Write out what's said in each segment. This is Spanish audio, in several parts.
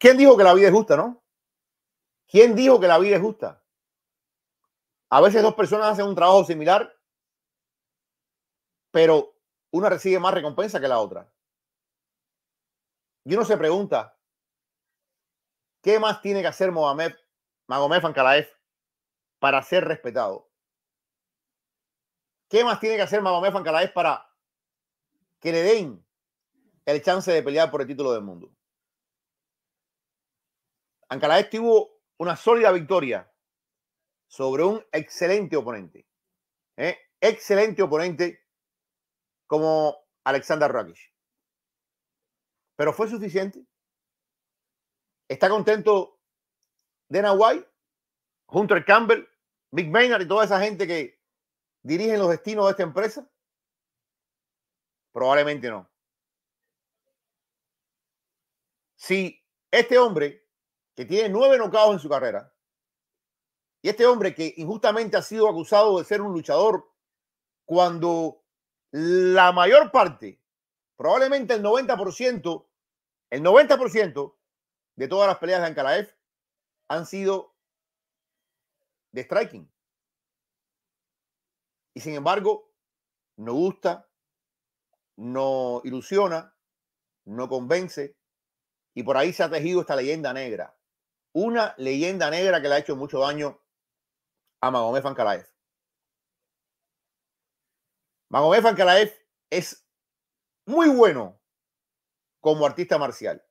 ¿Quién dijo que la vida es justa, no? ¿Quién dijo que la vida es justa? A veces dos personas hacen un trabajo similar, pero una recibe más recompensa que la otra. Y uno se pregunta, ¿qué más tiene que hacer Mohamed, Magomed Fankalaev para ser respetado? ¿Qué más tiene que hacer Magomed Fankalaev para que le den el chance de pelear por el título del mundo? Ankara tuvo una sólida victoria sobre un excelente oponente. ¿eh? Excelente oponente como Alexander Rakish. Pero fue suficiente. ¿Está contento de White, Hunter Campbell, Big Maynard y toda esa gente que dirigen los destinos de esta empresa? Probablemente no. Si este hombre que tiene nueve nocaos en su carrera, y este hombre que injustamente ha sido acusado de ser un luchador, cuando la mayor parte, probablemente el 90%, el 90% de todas las peleas de F han sido de striking. Y sin embargo, no gusta, no ilusiona, no convence, y por ahí se ha tejido esta leyenda negra una leyenda negra que le ha hecho mucho daño a Magomed Fankalaev. Magomed Fankalaev es muy bueno como artista marcial,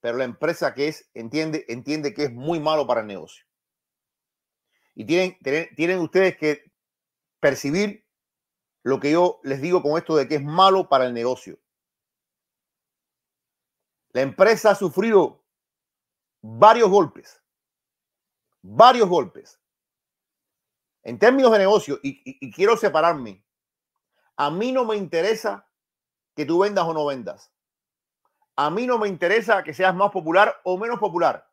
pero la empresa que es entiende, entiende que es muy malo para el negocio. Y tienen, tienen ustedes que percibir lo que yo les digo con esto de que es malo para el negocio. La empresa ha sufrido varios golpes, varios golpes. En términos de negocio, y, quiero separarme, a mí no me interesa que tú vendas o no vendas. A mí no me interesa que seas más popular o menos popular,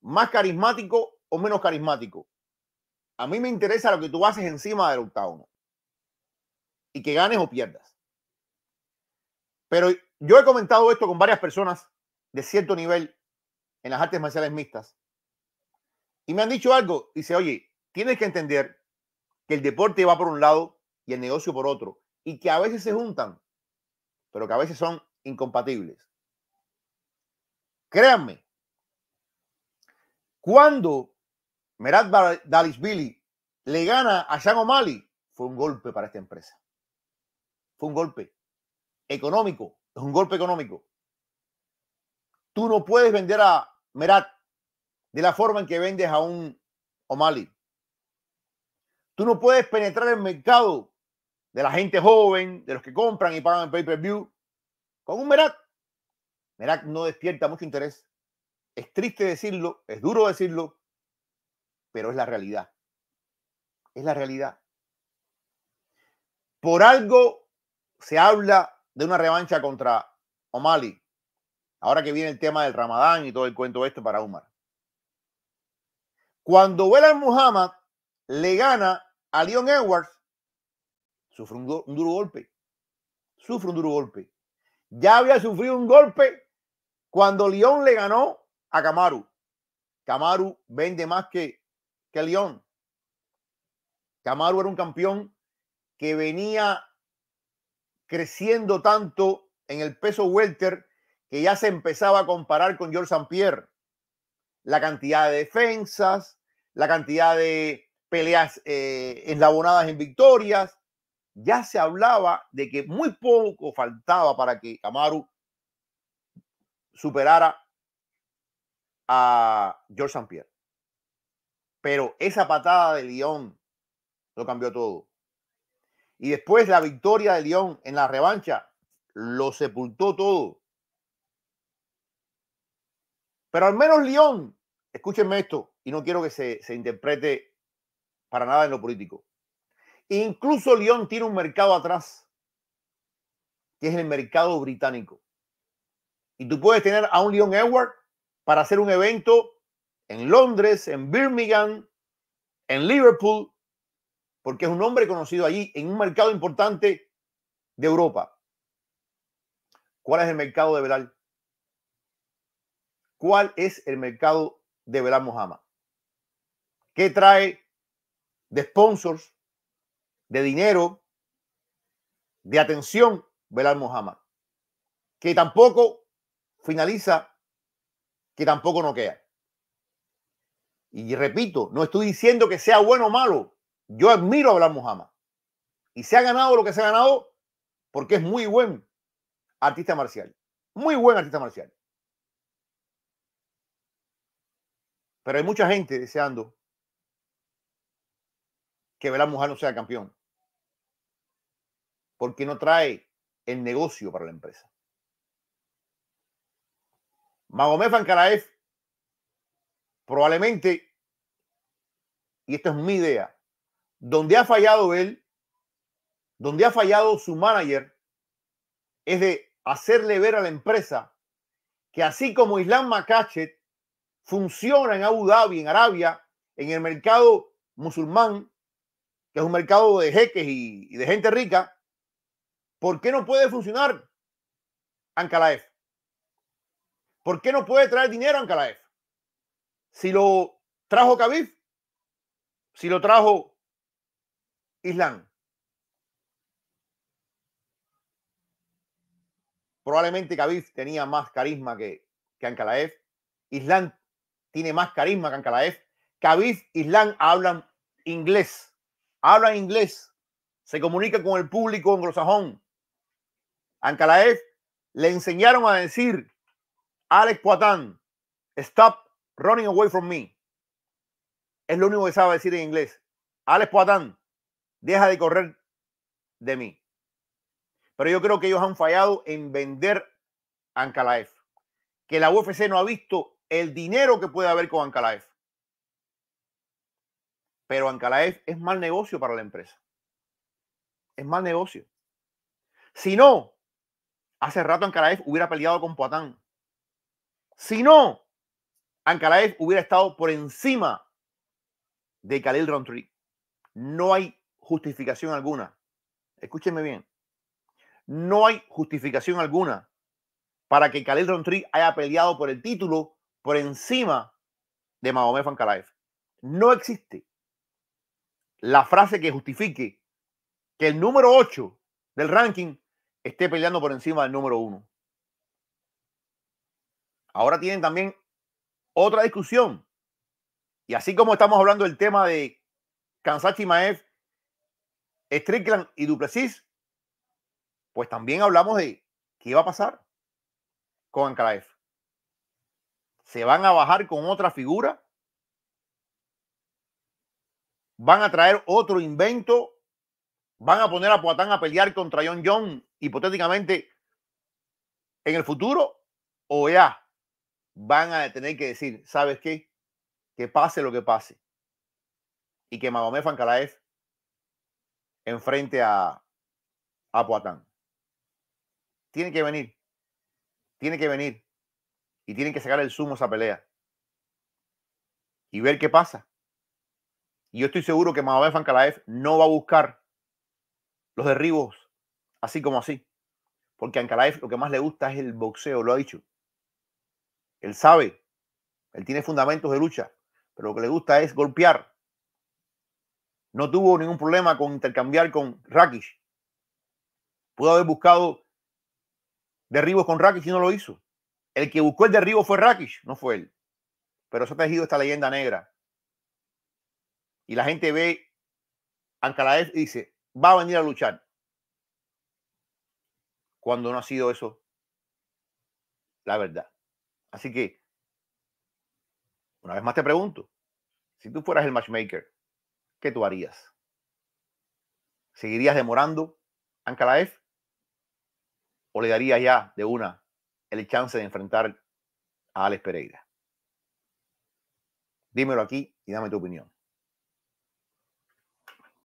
más carismático o menos carismático. A mí me interesa lo que tú haces encima del octavo. y que ganes o pierdas. Pero yo he comentado esto con varias personas de cierto nivel en las artes marciales mixtas. Y me han dicho algo, dice, oye, tienes que entender que el deporte va por un lado y el negocio por otro, y que a veces se juntan, pero que a veces son incompatibles. Créanme, cuando Merad Billy le gana a Sean O'Malley, fue un golpe para esta empresa. Fue un golpe económico, es un golpe económico. Tú no puedes vender a Merat, de la forma en que vendes a un O'Malley. Tú no puedes penetrar el mercado de la gente joven, de los que compran y pagan en pay-per-view, con un Merat. Merat no despierta mucho interés. Es triste decirlo, es duro decirlo, pero es la realidad. Es la realidad. Por algo se habla de una revancha contra O'Malley. Ahora que viene el tema del Ramadán y todo el cuento esto para Umar. Cuando Belal Muhammad le gana a Leon Edwards, sufre un, duro golpe. Sufre un duro golpe. Ya había sufrido un golpe cuando León le ganó a Camaru. Camaru vende más que, que León. Camaru era un campeón que venía creciendo tanto en el peso welter que ya se empezaba a comparar con George St. Pierre. La cantidad de defensas, la cantidad de peleas eh, eslabonadas en victorias. Ya se hablaba de que muy poco faltaba para que Amaru superara a George St. Pierre. Pero esa patada de Lyon lo cambió todo. Y después la victoria de Lyon en la revancha lo sepultó todo. Pero al menos León, escúchenme esto, y no quiero que se, interprete para nada en lo político. Incluso León tiene un mercado atrás, que es el mercado británico. Y tú puedes tener a un Lyon Edward para hacer un evento en Londres, en Birmingham, en Liverpool, porque es un hombre conocido allí, en un mercado importante de Europa. ¿Cuál es el mercado de Belal? cuál es el mercado de Belal Mohamed. ¿Qué trae de sponsors, de dinero, de atención Belal Que tampoco finaliza, que tampoco no queda. Y repito, no estoy diciendo que sea bueno o malo. Yo admiro a Belal Mohamed. Y se ha ganado lo que se ha ganado porque es muy buen artista marcial. Muy buen artista marcial. Pero hay mucha gente deseando que mujer no sea campeón. Porque no trae el negocio para la empresa. Magomed Fancaraev probablemente, y esta es mi idea, donde ha fallado él, donde ha fallado su manager, es de hacerle ver a la empresa que así como Islam Makachet funciona en Abu Dhabi, en Arabia, en el mercado musulmán, que es un mercado de jeques y, de gente rica, ¿por qué no puede funcionar Ancalaef? ¿Por qué no puede traer dinero Ancalaef? Si lo trajo Khabib, si lo trajo Islam. Probablemente Khabib tenía más carisma que, que tiene más carisma que Ankalaev. Khabib Islam hablan inglés, hablan inglés, se comunica con el público anglosajón. Ankalaev le enseñaron a decir, Alex Poitán, stop running away from me. Es lo único que sabe decir en inglés. Alex Poitán, deja de correr de mí. Pero yo creo que ellos han fallado en vender a Que la UFC no ha visto el dinero que puede haber con Ancalaef. Pero Ancalaef es mal negocio para la empresa. Es mal negocio. Si no, hace rato Ancalaef hubiera peleado con Poatán. Si no, Ancalaef hubiera estado por encima de Khalil tree. No hay justificación alguna. Escúchenme bien. No hay justificación alguna para que Khalil Tree haya peleado por el título por encima de Mahomet Fancalaef. No existe la frase que justifique que el número 8 del ranking esté peleando por encima del número 1. Ahora tienen también otra discusión. Y así como estamos hablando del tema de Kansachi Maev, Strickland y Duplessis, pues también hablamos de qué va a pasar con Ankaraev. ¿Se van a bajar con otra figura? ¿Van a traer otro invento? ¿Van a poner a Poatán a pelear contra John John hipotéticamente en el futuro? ¿O ya van a tener que decir, ¿sabes qué? Que pase lo que pase. Y que Magomed es enfrente a, a Tiene que venir. Tiene que venir y tienen que sacar el sumo a esa pelea y ver qué pasa. Y yo estoy seguro que Mahomet Fankalaev no va a buscar los derribos así como así. Porque a lo que más le gusta es el boxeo, lo ha dicho. Él sabe, él tiene fundamentos de lucha, pero lo que le gusta es golpear. No tuvo ningún problema con intercambiar con Rakish. Pudo haber buscado derribos con Rakish y no lo hizo. El que buscó el derribo fue Rakish, no fue él. Pero se ha tejido esta leyenda negra. Y la gente ve Ankalaev y dice, va a venir a luchar. Cuando no ha sido eso la verdad. Así que, una vez más te pregunto, si tú fueras el matchmaker, ¿qué tú harías? ¿Seguirías demorando Ankalaev? ¿O le darías ya de una el chance de enfrentar a Alex Pereira? Dímelo aquí y dame tu opinión.